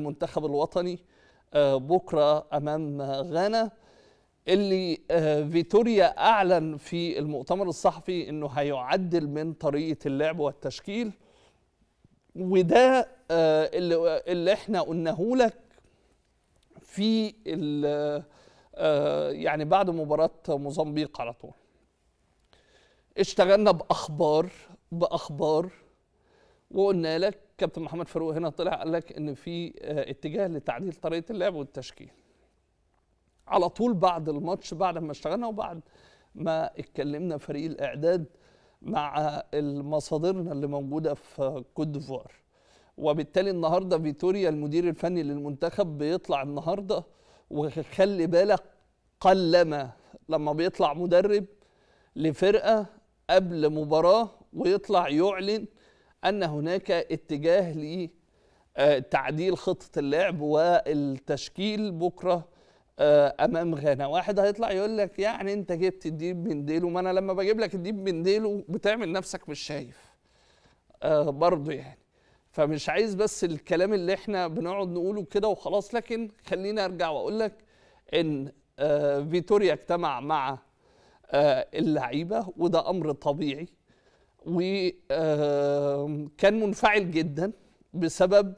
المنتخب الوطني آه، بكره امام غانا اللي آه، فيتوريا اعلن في المؤتمر الصحفي انه هيعدل من طريقه اللعب والتشكيل وده آه، اللي, احنا قلناه لك في يعني بعد مباراه موزمبيق على طول اشتغلنا باخبار باخبار وقلنا لك كابتن محمد فاروق هنا طلع قال لك ان في آه، اتجاه لتعديل طريقه اللعب والتشكيل على طول بعد الماتش بعد ما اشتغلنا وبعد ما اتكلمنا فريق الاعداد مع المصادرنا اللي موجوده في كوت ديفوار وبالتالي النهارده فيتوريا المدير الفني للمنتخب بيطلع النهارده وخلي بالك قلما لما بيطلع مدرب لفرقه قبل مباراه ويطلع يعلن ان هناك اتجاه لتعديل آه، خطه اللعب والتشكيل بكره آه، امام غانا واحد هيطلع يقول لك يعني انت جبت الديب من ديلو ما انا لما بجيب لك الديب من ديلو بتعمل نفسك مش شايف آه، برضه يعني فمش عايز بس الكلام اللي احنا بنقعد نقوله كده وخلاص لكن خليني ارجع واقول لك ان فيتوريا اجتمع مع اللعيبه وده امر طبيعي وكان منفعل جدا بسبب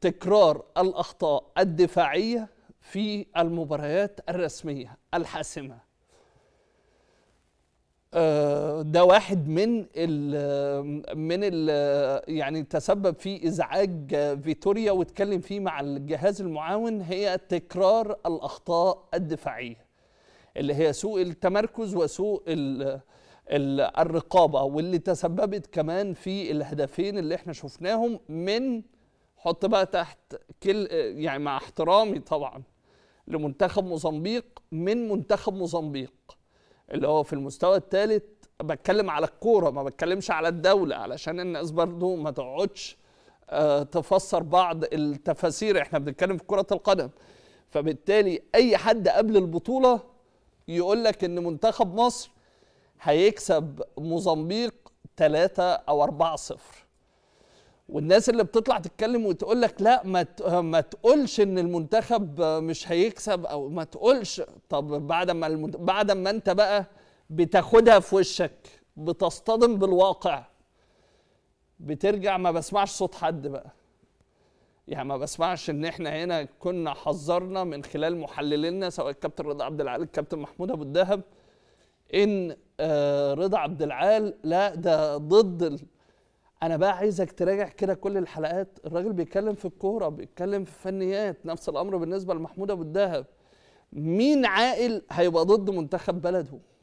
تكرار الاخطاء الدفاعيه في المباريات الرسميه الحاسمه ده واحد من الـ من ال يعني تسبب في ازعاج فيتوريا واتكلم فيه مع الجهاز المعاون هي تكرار الاخطاء الدفاعيه اللي هي سوء التمركز وسوء الرقابه واللي تسببت كمان في الهدفين اللي احنا شفناهم من حط بقى تحت كل يعني مع احترامي طبعا لمنتخب موزمبيق من منتخب موزمبيق اللي هو في المستوى الثالث بتكلم على الكوره ما بتكلمش على الدوله علشان الناس برضو ما تقعدش آه، تفسر بعض التفاسير احنا بنتكلم في كره القدم فبالتالي اي حد قبل البطوله يقول لك ان منتخب مصر هيكسب موزمبيق 3 او 4 صفر والناس اللي بتطلع تتكلم وتقول لك لا ما ما تقولش ان المنتخب مش هيكسب او ما تقولش طب بعد ما المنت... بعد ما انت بقى بتاخدها في وشك بتصطدم بالواقع بترجع ما بسمعش صوت حد بقى يعني ما بسمعش ان احنا هنا كنا حذرنا من خلال محللينا سواء الكابتن رضا عبد العال الكابتن محمود ابو الدهب ان آه، رضا عبد العال لا ده ضد انا بقى عايزك تراجع كده كل الحلقات الراجل بيتكلم في الكوره بيتكلم في الفنيات نفس الامر بالنسبه لمحمود ابو الدهب مين عاقل هيبقى ضد منتخب بلده